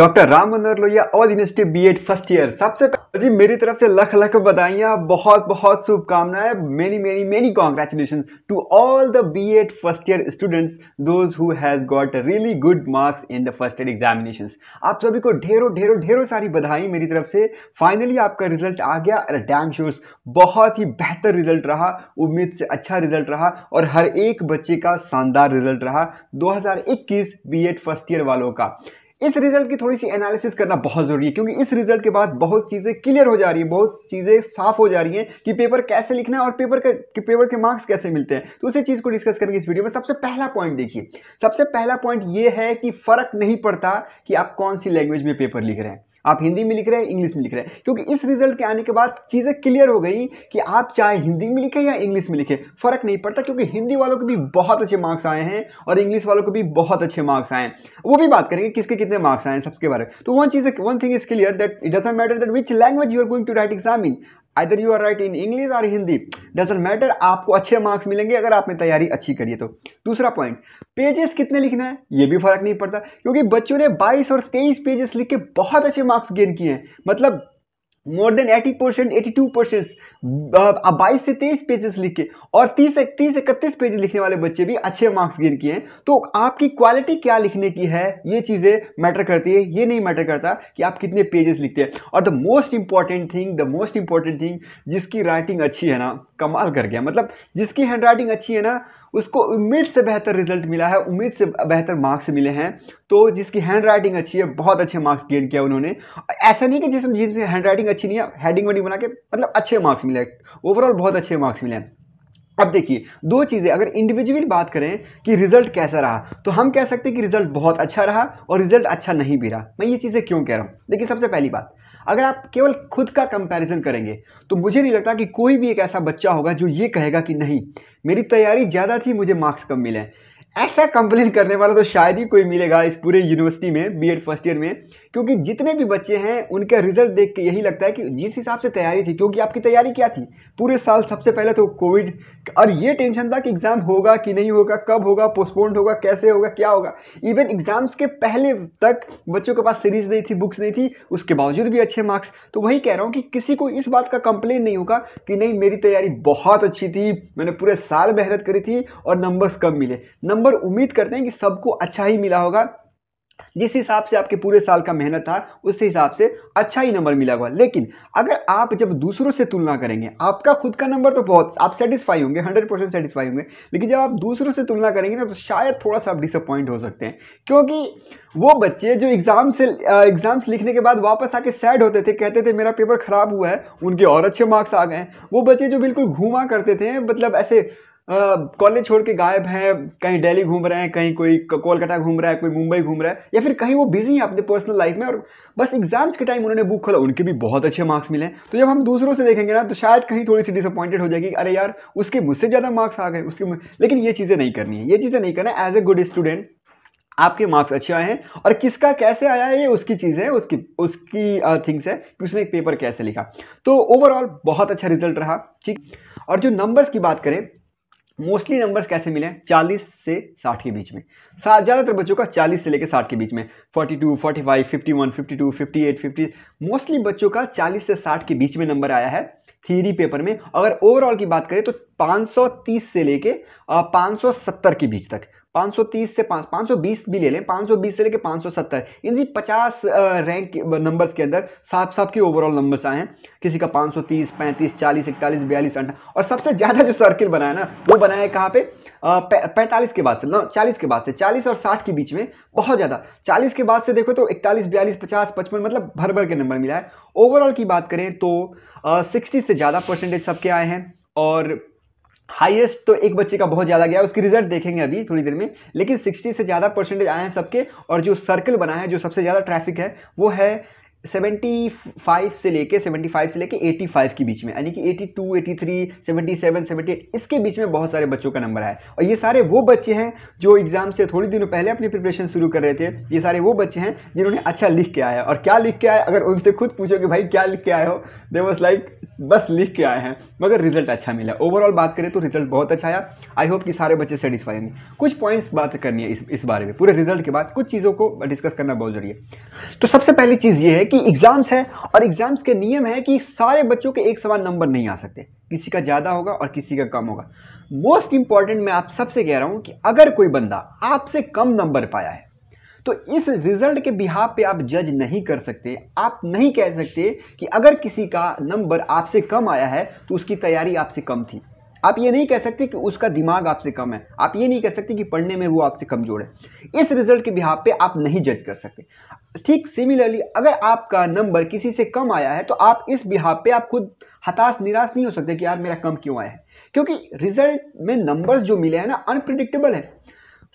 doctor Ram Manohar Lohia ऑल university B Ed first year सबसे जी मेरी तरफ से लख लख बधाइयाँ बहुत बहुत शुभकामनाएं many many many congratulation to all the B Ed first year students those who has got really good marks in the first year examination आप सभी को ढेरों ढेरों ढेरों सारी बधाई मेरी तरफ से फाइनली आपका रिजल्ट आ गया अरे डैम शोर्स बहुत ही बेहतर रिजल्ट रहा उम्मीद से अच्छा रिजल्ट रहा और हर एक बच्चे का शानदार रिजल्ट रहा 2021 बीएड फर्स्ट ईयर वालों का इस रिजल्ट की थोड़ी सी एनालिसिस करना बहुत ज़रूरी है क्योंकि इस रिजल्ट के बाद बहुत चीज़ें क्लियर हो जा रही है बहुत चीज़ें साफ हो जा रही हैं कि पेपर कैसे लिखना है और पेपर के पेपर के मार्क्स कैसे मिलते हैं तो उसी चीज़ को डिस्कस करेंगे इस वीडियो में सबसे पहला पॉइंट देखिए सबसे पहला पॉइंट ये है कि फ़र्क नहीं पड़ता कि आप कौन सी लैंग्वेज में पेपर लिख रहे हैं आप हिंदी में लिख रहे हैं इंग्लिश में लिख रहे हैं क्योंकि इस रिजल्ट के आने के बाद चीज़ें क्लियर हो गई कि आप चाहे हिंदी में लिखें या इंग्लिश में लिखें फ़र्क नहीं पड़ता क्योंकि हिंदी वालों के भी बहुत अच्छे मार्क्स आए हैं और इंग्लिश वालों के भी बहुत अच्छे मार्क्स आए हैं वो भी बात करेंगे किसके कितने मार्क्स आए हैं सबके बारे में तो वन चीज़ one thing is clear that it doesn't matter that which language you are going to write examine either you are write in English और हिंदी डजेंट मैटर आपको अच्छे मार्क्स मिलेंगे अगर आपने तैयारी अच्छी करी है तो दूसरा पॉइंट पेजेस कितने लिखना है ये भी फर्क नहीं पड़ता क्योंकि बच्चों ने 22 और 23 पेजेस लिख के बहुत अच्छे मार्क्स गेन किए हैं मतलब more than eighty percent eighty two percent बाईस से तेईस पेजेस लिख के और तीस तीस इकतीस पेज लिखने वाले बच्चे भी अच्छे मार्क्स गेन किए हैं तो आपकी क्वालिटी क्या लिखने की है ये चीज़ें मैटर करती है ये नहीं मैटर करता कि आप कितने पेजेस लिखते हैं और the most important thing the most important thing जिसकी राइटिंग अच्छी है ना कमाल कर गया मतलब जिसकी हैंड राइटिंग अच्छी है ना उसको उम्मीद से बेहतर रिजल्ट मिला है उम्मीद से बेहतर मार्क्स मिले हैं तो जिसकी हैंड राइटिंग अच्छी है बहुत अच्छे मार्क्स गेन किया उन्होंने ऐसा नहीं कि जिस जिनसे हैंड राइटिंग अच्छी नहीं है हेडिंग वेडिंग बना के मतलब अच्छे मार्क्स मिले ओवरऑल बहुत अच्छे मार्क्स मिले हैं अब देखिए दो चीज़ें अगर इंडिविजुअल बात करें कि रिजल्ट कैसा रहा तो हम कह सकते हैं कि रिजल्ट बहुत अच्छा रहा और रिजल्ट अच्छा नहीं भी रहा मैं ये चीज़ें क्यों कह रहा हूँ देखिए सबसे पहली बात अगर आप केवल खुद का कंपैरिजन करेंगे तो मुझे नहीं लगता कि कोई भी एक ऐसा बच्चा होगा जो ये कहेगा कि नहीं मेरी तैयारी ज़्यादा थी मुझे मार्क्स कम मिले ऐसा कंप्लेन करने वाला तो शायद ही कोई मिलेगा इस पूरे यूनिवर्सिटी में बीएड फर्स्ट ईयर में क्योंकि जितने भी बच्चे हैं उनका रिजल्ट देख के यही लगता है कि जिस हिसाब से तैयारी थी क्योंकि आपकी तैयारी क्या थी पूरे साल सबसे पहले तो कोविड और ये टेंशन था कि एग्ज़ाम होगा कि नहीं होगा कब होगा पोस्टपोन्ड होगा कैसे होगा क्या होगा इवन एग्ज़ाम्स के पहले तक बच्चों के पास सीरीज़ नहीं थी बुक्स नहीं थी उसके बावजूद भी अच्छे मार्क्स तो वही कह रहा हूँ कि किसी को इस बात का कंप्लेन नहीं होगा कि नहीं मेरी तैयारी बहुत अच्छी थी मैंने पूरे साल मेहनत करी थी और नंबर्स कम मिले नंबर नंबर उम्मीद करते हैं कि सबको अच्छा ही मिला होगा जिस हिसाब से आपके पूरे साल का मेहनत था उस हिसाब से अच्छा ही नंबर मिला हुआ लेकिन अगर आप जब दूसरों से तुलना करेंगे आपका खुद का नंबर तो बहुत आप सेटिस्फाई होंगे 100 परसेंट सेटिस्फाई होंगे लेकिन जब आप दूसरों से तुलना करेंगे ना तो शायद थोड़ा सा आप डिसअपॉइंट हो सकते हैं क्योंकि वो बच्चे जो एग्ज़ाम से एग्ज़ाम्स लिखने के बाद वापस आके सैड होते थे कहते थे मेरा पेपर ख़राब हुआ है उनके और अच्छे मार्क्स आ गए वो बच्चे जो बिल्कुल घूमा करते थे मतलब ऐसे कॉलेज छोड़ के गायब हैं कहीं दिल्ली घूम रहे हैं कहीं कोई कोलकाता घूम रहा है कोई मुंबई घूम रहा है या फिर कहीं वो बिजी हैं अपने पर्सनल लाइफ में और बस एग्जाम्स के टाइम उन्होंने बुक खोला उनके भी बहुत अच्छे मार्क्स मिले तो जब हम दूसरों से देखेंगे ना तो शायद कहीं थोड़ी सी डिसअपॉइंटेड हो जाएगी अरे यार उसके मुझसे ज़्यादा मार्क्स आ गए उसके लेकिन ये चीज़ें नहीं करनी है ये चीज़ें नहीं करना है एज ए गुड स्टूडेंट आपके मार्क्स अच्छे आए हैं और किसका कैसे आया है ये उसकी चीज़ है उसकी उसकी थिंग्स है कि उसने एक पेपर कैसे लिखा तो ओवरऑल बहुत अच्छा रिजल्ट रहा ठीक और जो नंबर्स की बात करें मोस्टली नंबर्स कैसे मिले हैं चालीस से साठ के बीच में ज़्यादातर बच्चों का चालीस से लेकर साठ के बीच में forty two forty five fifty one fifty two fifty eight fifty mostly बच्चों का चालीस से साठ के बीच में नंबर आया है थीरी पेपर में अगर ओवरऑल की बात करें तो सौ तीस से लेकर सौ सत्तर के बीच तक 530 से पाँच 520 भी ले लें 520 से लेके 570 जी पचास रैंक नंबर्स के अंदर साफ साफ के ओवरऑल नंबर्स आए हैं किसी का 530 35 40 इकतालीस बयालीस अंठा और सबसे ज़्यादा जो सर्किल बना है ना वो बनाया है कहाँ पे पैंतालीस के बाद से ना चालीस के बाद से चालीस और साठ के बीच में बहुत ज़्यादा चालीस के बाद से देखो तो इकतालीस बयालीस पचास पचपन मतलब भर भर के नंबर मिला है ओवरऑल की बात करें तो सिक्सटी से ज़्यादा परसेंटेज सबके आए हैं और हाईएस्ट तो एक बच्चे का बहुत ज़्यादा गया उसकी रिजल्ट देखेंगे अभी थोड़ी देर में लेकिन 60 से ज़्यादा परसेंटेज आए हैं सबके और जो सर्कल बना है जो सबसे ज़्यादा ट्रैफिक है वो है 75 से लेके 75 से लेके 85 के बीच में यानी कि 82, 83, 77, 78 इसके बीच में बहुत सारे बच्चों का नंबर है और ये सारे वो बच्चे हैं जो एग्ज़ाम से थोड़ी दिनों पहले अपनी प्रिपरेशन शुरू कर रहे थे ये सारे वो बच्चे हैं जिन्होंने अच्छा लिख के आया है और क्या लिख के आया अगर उनसे खुद पूछो कि भाई क्या लिख के आए हो दे वॉज लाइक बस लिख के आए हैं मगर रिजल्ट अच्छा मिला ओवरऑल बात करें तो रिजल्ट बहुत अच्छा आया आई होप कि सारे बच्चे सेटिस्फाई होंगे कुछ पॉइंट्स बात करनी है इस, इस बारे में पूरे रिजल्ट के बाद कुछ चीज़ों को डिस्कस करना बहुत जरूरी है तो सबसे पहली चीज़ ये है कि एग्ज़ाम्स है और एग्ज़ाम्स के नियम है कि सारे बच्चों के एक समान नंबर नहीं आ सकते किसी का ज़्यादा होगा और किसी का कम होगा मोस्ट इंपॉर्टेंट मैं आप सबसे कह रहा हूँ कि अगर कोई बंदा आपसे कम नंबर पाया है तो इस रिजल्ट के बिहाब पे आप जज नहीं कर सकते आप नहीं कह सकते कि अगर किसी का नंबर आपसे कम आया है तो उसकी तैयारी आपसे कम थी आप ये नहीं कह सकते कि उसका दिमाग आपसे कम है आप ये नहीं कह सकते कि पढ़ने में वो आपसे कमज़ोर है इस रिजल्ट के बिहार पे आप नहीं जज कर सकते ठीक सिमिलरली अगर आपका नंबर किसी से कम आया है तो आप इस बिहार पे आप खुद हताश निराश नहीं हो सकते कि यार मेरा कम क्यों आया है क्योंकि रिजल्ट में नंबर्स जो मिले हैं ना अनप्रिडिक्टेबल है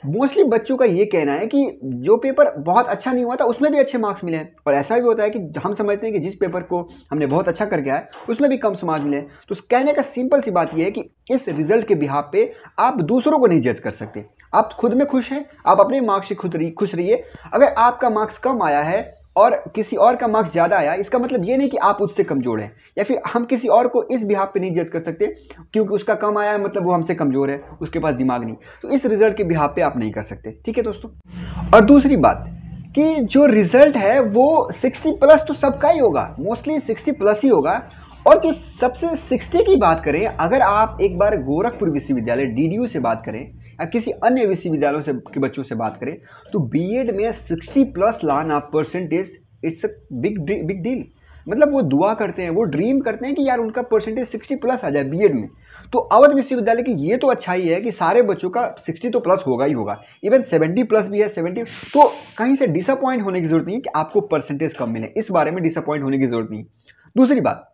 मोस्टली बच्चों का ये कहना है कि जो पेपर बहुत अच्छा नहीं हुआ था उसमें भी अच्छे मार्क्स मिले हैं और ऐसा भी होता है कि हम समझते हैं कि जिस पेपर को हमने बहुत अच्छा करके आया उसमें भी कम मार्क्स मिले तो उस कहने का सिंपल सी बात यह है कि इस रिजल्ट के बिहाब पे आप दूसरों को नहीं जज कर सकते आप खुद में खुश हैं आप अपने मार्क्स से खुद खुश रहिए अगर आपका मार्क्स कम आया है और किसी और का मार्क्स ज़्यादा आया इसका मतलब ये नहीं कि आप उससे कमज़ोर हैं या फिर हम किसी और को इस बिहाब पे नहीं जज कर सकते क्योंकि उसका कम आया है मतलब वो हमसे कमज़ोर है उसके पास दिमाग नहीं तो इस रिज़ल्ट के बिहाब पे आप नहीं कर सकते ठीक है दोस्तों और दूसरी बात कि जो रिज़ल्ट है वो सिक्सटी प्लस तो सबका ही होगा मोस्टली सिक्सटी प्लस ही होगा और जो सबसे सिक्सटी की बात करें अगर आप एक बार गोरखपुर विश्वविद्यालय डी से बात करें या किसी अन्य विश्वविद्यालयों से के बच्चों से बात करें तो बीएड में 60 प्लस लाना percentage it's a big big deal मतलब वो दुआ करते हैं वो ड्रीम करते हैं कि यार उनका परसेंटेज 60 प्लस आ जाए बीएड में तो अवध विश्वविद्यालय की ये तो अच्छा ही है कि सारे बच्चों का 60 तो प्लस होगा ही होगा इवन 70 प्लस भी है 70 तो कहीं से डिसअपॉइंट होने की जरूरत नहीं है कि आपको परसेंटेज कम मिले इस बारे में डिसअपॉइंट होने की जरूरत नहीं दूसरी बात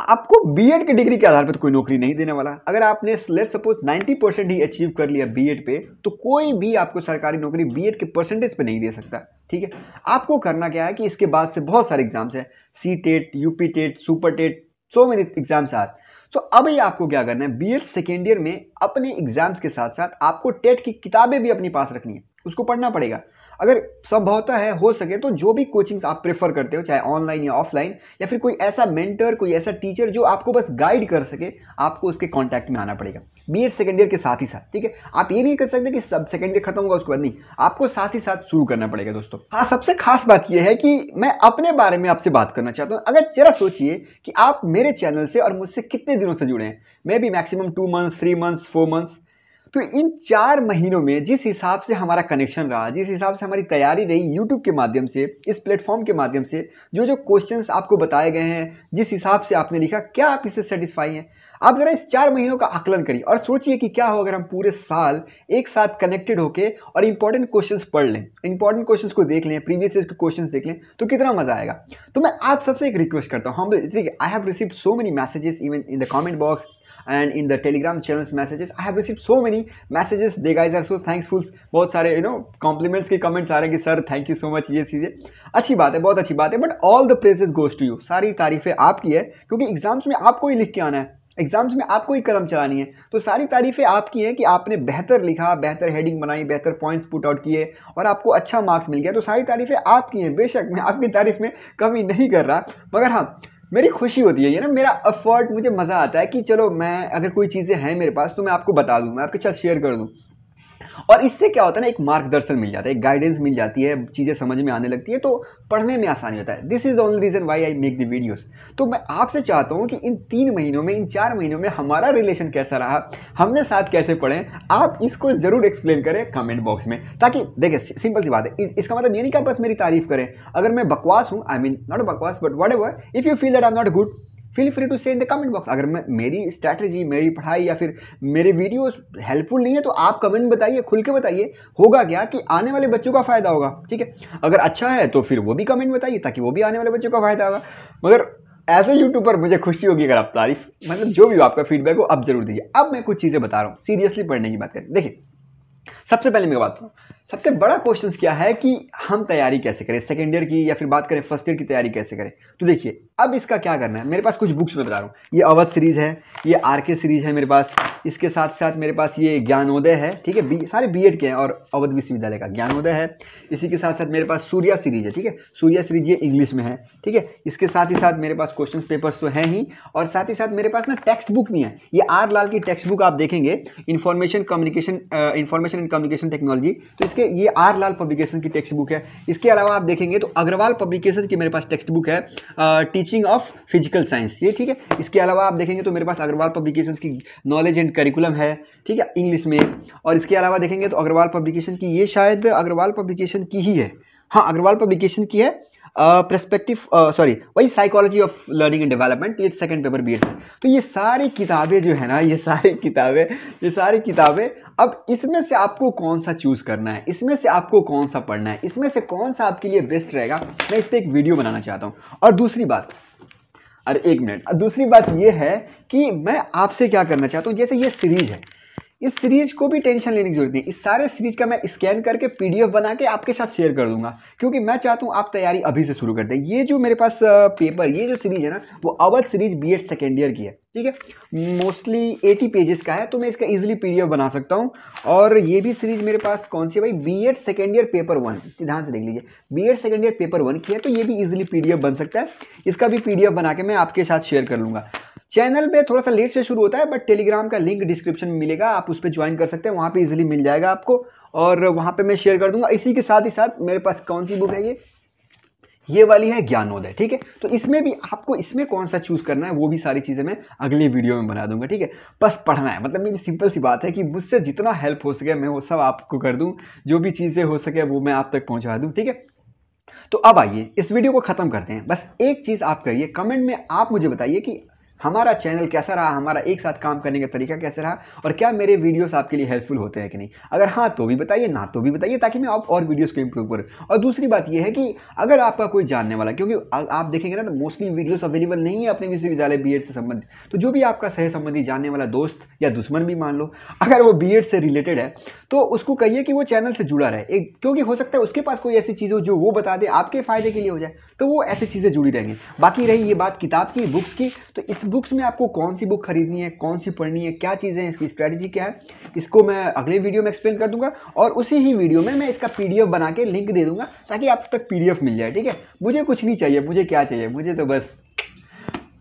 आपको बीएड की डिग्री के आधार पर तो कोई नौकरी नहीं देने वाला अगर आपने लेट सपोज 90 परसेंट ही अचीव कर लिया बीएड पे तो कोई भी आपको सरकारी नौकरी बीएड के परसेंटेज पे नहीं दे सकता ठीक है आपको करना क्या है कि इसके बाद से बहुत सारे एग्जाम्स हैं C TET UP TET super TET so many exams are तो अभी आपको क्या करना है बी एड सेकेंड ईयर में अपने एग्जाम्स के साथ साथ आपको टेट की किताबें भी अपने पास रखनी है उसको पढ़ना पड़ेगा अगर संभवता है हो सके तो जो भी कोचिंग्स आप प्रेफर करते हो चाहे ऑनलाइन या ऑफलाइन या फिर कोई ऐसा मेंटर कोई ऐसा टीचर जो आपको बस गाइड कर सके आपको उसके कांटेक्ट में आना पड़ेगा बी एड सेकेंड ईयर के साथ ही साथ ठीक है आप ये नहीं कर सकते कि सब सेकेंड ईयर खत्म होगा उसके बाद नहीं आपको साथ ही साथ शुरू करना पड़ेगा दोस्तों हाँ सबसे खास बात यह है कि मैं अपने बारे में आपसे बात करना चाहता हूँ अगर जरा सोचिए कि आप मेरे चैनल से और मुझसे कितने दिनों से जुड़े हैं maybe maximum two months three months four months तो इन चार महीनों में जिस हिसाब से हमारा कनेक्शन रहा जिस हिसाब से हमारी तैयारी रही यूट्यूब के माध्यम से इस प्लेटफॉर्म के माध्यम से जो जो क्वेश्चंस आपको बताए गए हैं जिस हिसाब से आपने लिखा क्या आप इससे सेटिस्फाई हैं आप ज़रा इस चार महीनों का आकलन करिए और सोचिए कि क्या हो अगर हम पूरे साल एक साथ कनेक्टेड होकर और इंपॉर्टेंट क्वेश्चन पढ़ लें इंपॉर्टेंट क्वेश्चन को देख लें प्रीवियस ईयर के क्वेश्चन देख लें तो कितना मज़ा आएगा तो मैं आप सबसे एक रिक्वेस्ट करता हूँ हम I have receive so many messages even in the comment box and in the Telegram channels messages I have received so many messages they guys are so thankful बहुत सारे यू नो कॉम्प्लीमेंट्स के comments आ रहे हैं कि sir thank you so much ये चीज़ें अच्छी बात है बहुत अच्छी बात है but all the praises goes to you सारी तारीफें आपकी है क्योंकि एग्जाम्स में आपको ही लिख के आना है एग्जाम्स में आपको ही कलम चलानी है तो सारी तारीफें आपकी हैं कि आपने बेहतर लिखा बेहतर हेडिंग बनाई बेहतर पॉइंट्स पुट आउट किए और आपको अच्छा मार्क्स मिल गया तो सारी तारीफें आपकी हैं बेशक मैं आपकी तारीफ में कमी नहीं कर रहा मगर हाँ मेरी खुशी होती है ये ना मेरा अफर्ट मुझे मज़ा आता है कि चलो मैं अगर कोई चीज़ें हैं मेरे पास तो मैं आपको बता दूँ मैं आपके साथ शेयर कर दूँ और इससे क्या होता है ना एक मार्गदर्शन मिल जाता है एक गाइडेंस मिल जाती है चीज़ें समझ में आने लगती है तो पढ़ने में आसानी होता है this is the only reason why I make the videos तो मैं आपसे चाहता हूँ कि इन तीन महीनों में इन चार महीनों में हमारा रिलेशन कैसा रहा हमने साथ कैसे पढ़े आप इसको ज़रूर एक्सप्लेन करें कमेंट बॉक्स में ताकि देखिए सिंपल सी बात है इसका मतलब ये नहीं कि आप बस मेरी तारीफ करें अगर मैं बकवास हूँ आई मीन नॉट बकवास but what if you feel that I am not good feel free to say in the comment box अगर मैं मेरी स्ट्रैटेजी मेरी पढ़ाई या फिर मेरे वीडियोस हेल्पफुल नहीं है तो आप कमेंट बताइए खुल के बताइए होगा क्या कि आने वाले बच्चों का फ़ायदा होगा ठीक है अगर अच्छा है तो फिर वो भी कमेंट बताइए ताकि वो भी आने वाले बच्चों का फ़ायदा होगा मगर ऐसे यूट्यूब पर मुझे खुशी होगी अगर आप तारीफ मतलब जो भी हो आपका फीडबैक हो आप जरूर दीजिए अब मैं कुछ चीज़ें बता रहा हूँ सीरियसली पढ़ने की बात करें देखिए सबसे पहले मैं बात करूँ सबसे बड़ा क्वेश्चन क्या है कि हम तैयारी कैसे करें सेकेंड ईयर की या फिर बात करें फर्स्ट ईयर की तैयारी कैसे करें तो देखिए अब इसका क्या करना है मेरे पास कुछ बुक्स मैं बता रहा हूँ ये अवध सीरीज़ है ये आर के सीरीज़ है मेरे पास इसके साथ साथ मेरे पास ये ज्ञानोदय है ठीक है बी सारे बी के हैं और अवध विश्वविद्यालय का ज्ञानोदय है इसी के साथ साथ मेरे पास सूर्या सीरीज़ है ठीक है सूर्या सीरीज़ ये इंग्लिश में है ठीक है इसके साथ ही साथ मेरे पास क्वेश्चन पेपर्स तो हैं ही और साथ ही साथ मेरे पास ना टेक्स्ट बुक भी है ये आर लाल की टेक्स्ट बुक आप देखेंगे information communication information and communication technology तो इसके ये आर लाल पब्लिकेशन की टेक्स्ट बुक है इसके अलावा आप देखेंगे तो अग्रवाल पब्लिकेशन की मेरे पास टेक्स्ट बुक है टीचिंग ऑफ फिजिकल साइंस ये ठीक है इसके अलावा आप देखेंगे तो मेरे पास अग्रवाल पब्लिकेशन की नॉलेज एंड करिकुलम है ठीक है इंग्लिश में और इसके अलावा देखेंगे तो अग्रवाल पब्लिकेशन की ये शायद अग्रवाल पब्लिकेशन की ही है हाँ अग्रवाल पब्लिकेशन की है प्रस्पेक्टिव सॉरी वही psychology of learning and development ये सेकंड पेपर बी तो ये सारी किताबें जो है ना ये सारी किताबें ये सारी किताबें अब इसमें से आपको कौन सा चूज़ करना है इसमें से आपको कौन सा पढ़ना है इसमें से कौन सा आपके लिए बेस्ट रहेगा मैं इस पर एक वीडियो बनाना चाहता हूँ और दूसरी बात अरे एक मिनट दूसरी बात ये है कि मैं आपसे क्या करना चाहता हूँ जैसे ये सीरीज़ है इस सीरीज को भी टेंशन लेने की जरूरत नहीं इस सारे सीरीज का मैं स्कैन करके पीडीएफ बना के आपके साथ शेयर कर दूंगा क्योंकि मैं चाहता हूँ आप तैयारी अभी से शुरू कर दें ये जो मेरे पास पेपर ये जो सीरीज है ना वो Avadh series B Ed second year की है ठीक है मोस्टली एटी पेजेस का है तो मैं इसका इजिली पी बना सकता हूँ और ये भी सीरीज मेरे पास कौन सी है भाई B Ed second year paper one ध्यान से देख लीजिए B Ed second year paper one की है तो ये भी इजिली पी बन सकता है इसका भी पी बना के मैं आपके साथ शेयर कर लूँगा चैनल पे थोड़ा सा लेट से शुरू होता है बट टेलीग्राम का लिंक डिस्क्रिप्शन में मिलेगा आप उस पर ज्वाइन कर सकते हैं वहाँ पे इजीली मिल जाएगा आपको और वहाँ पे मैं शेयर कर दूंगा इसी के साथ ही साथ मेरे पास कौन सी बुक है ये ये वाली है ज्ञानोदय ठीक है तो इसमें भी आपको इसमें कौन सा चूज करना है वो भी सारी चीज़ें मैं अगली वीडियो में बना दूंगा ठीक है बस पढ़ना है मतलब मेरी सिंपल सी बात है कि मुझसे जितना हेल्प हो सके मैं वो सब आपको कर दूँ जो भी चीज़ें हो सके वो मैं आप तक पहुँचा दूँ ठीक है तो अब आइए इस वीडियो को ख़त्म करते हैं बस एक चीज़ आप करिए कमेंट में आप मुझे बताइए कि हमारा चैनल कैसा रहा हमारा एक साथ काम करने का तरीका कैसे रहा और क्या मेरे वीडियोस आपके लिए हेल्पफुल होते हैं कि नहीं अगर हाँ तो भी बताइए ना तो भी बताइए ताकि मैं आप और वीडियोस को इम्प्रूव करूँ और दूसरी बात यह है कि अगर आपका कोई जानने वाला क्योंकि आप देखेंगे ना तो मोस्टली वीडियोस अवेलेबल नहीं है अपने विश्वविद्यालय बी से संबंधित तो जो भी आपका सह संबंधी जानने वाला दोस्त या दुश्मन भी मान लो अगर वो बी से रिलेटेड है तो उसको कहिए कि वो चैनल से जुड़ा रहे एक क्योंकि हो सकता है उसके पास कोई ऐसी चीज़ हो जो वो बता दे आपके फ़ायदे के लिए हो जाए तो वो ऐसी चीज़ें जुड़ी रहेंगी बाकी रही ये बात किताब की बुक्स की तो इस बुक्स में आपको कौन सी बुक खरीदनी है कौन सी पढ़नी है क्या चीज़ें हैं इसकी स्ट्रैटेजी क्या है इसको मैं अगले वीडियो में एक्सप्लेन कर दूंगा और उसी ही वीडियो में मैं इसका पी बना के लिंक दे दूंगा ताकि आप तक पी मिल जाए ठीक है मुझे कुछ नहीं चाहिए मुझे क्या चाहिए मुझे तो बस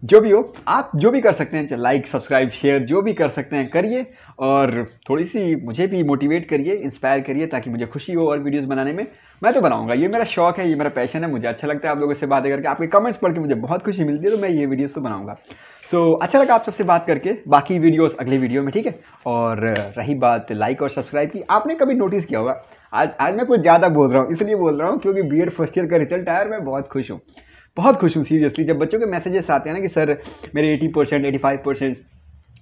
जो भी हो आप जो भी कर सकते हैं लाइक सब्सक्राइब शेयर जो भी कर सकते हैं करिए और थोड़ी सी मुझे भी मोटिवेट करिए इंस्पायर करिए ताकि मुझे खुशी हो और वीडियोस बनाने में मैं तो बनाऊंगा ये मेरा शौक है ये मेरा पैशन है मुझे अच्छा लगता है आप लोगों से बातें करके आपके कमेंट्स पढ़ के मुझे बहुत खुशी मिलती है तो मैं ये वीडियोज़ तो बनाऊँगा सो so, अच्छा लगा आप सबसे बात करके बाकी वीडियोज़ अगली वीडियो में ठीक है और रही बात लाइक और सब्सक्राइब की आपने कभी नोटिस किया होगा आज आज मैं कुछ ज़्यादा बोल रहा हूँ इसलिए बोल रहा हूँ क्योंकि बी फर्स्ट ईयर का रिजल्ट आया और मैं बहुत खुश हूँ बहुत खुश हूँ सीरियसली जब बच्चों के मैसेजेस आते हैं ना कि सर मेरे 80 परसेंट एटी फाइव परसेंट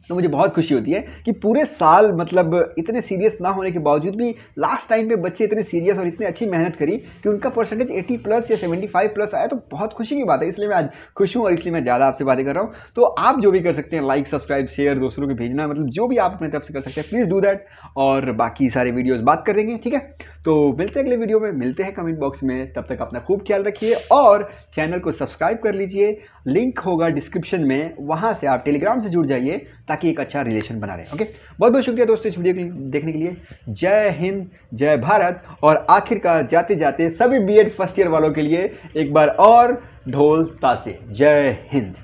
तो मुझे बहुत खुशी होती है कि पूरे साल मतलब इतने सीरियस ना होने के बावजूद भी लास्ट टाइम पे बच्चे इतने सीरियस और इतनी अच्छी मेहनत करी कि उनका परसेंटेज 80 प्लस या 75 प्लस आया तो बहुत खुशी की बात है इसलिए मैं आज खुश हूँ और इसलिए मैं ज़्यादा आपसे बातें कर रहा हूँ तो आप जो भी कर सकते हैं लाइक सब्सक्राइब शेयर दोस्तों को भेजना मतलब जो भी आप अपने तरफ से कर सकते हैं प्लीज़ डू दैट और बाकी सारे वीडियोज़ बात कर देंगे ठीक है तो मिलते हैं अगले वीडियो में मिलते हैं कमेंट बॉक्स में तब तक अपना खूब ख्याल रखिए और चैनल को सब्सक्राइब कर लीजिए लिंक होगा डिस्क्रिप्शन में वहाँ से आप टेलीग्राम से जुड़ जाइए ताकि एक अच्छा रिलेशन बना रहे ओके बहुत बहुत शुक्रिया दोस्तों इस वीडियो को देखने के लिए जय हिंद जय भारत और आखिरकार जाते जाते सभी बीएड फर्स्ट ईयर वालों के लिए एक बार और ढोल तासे जय हिंद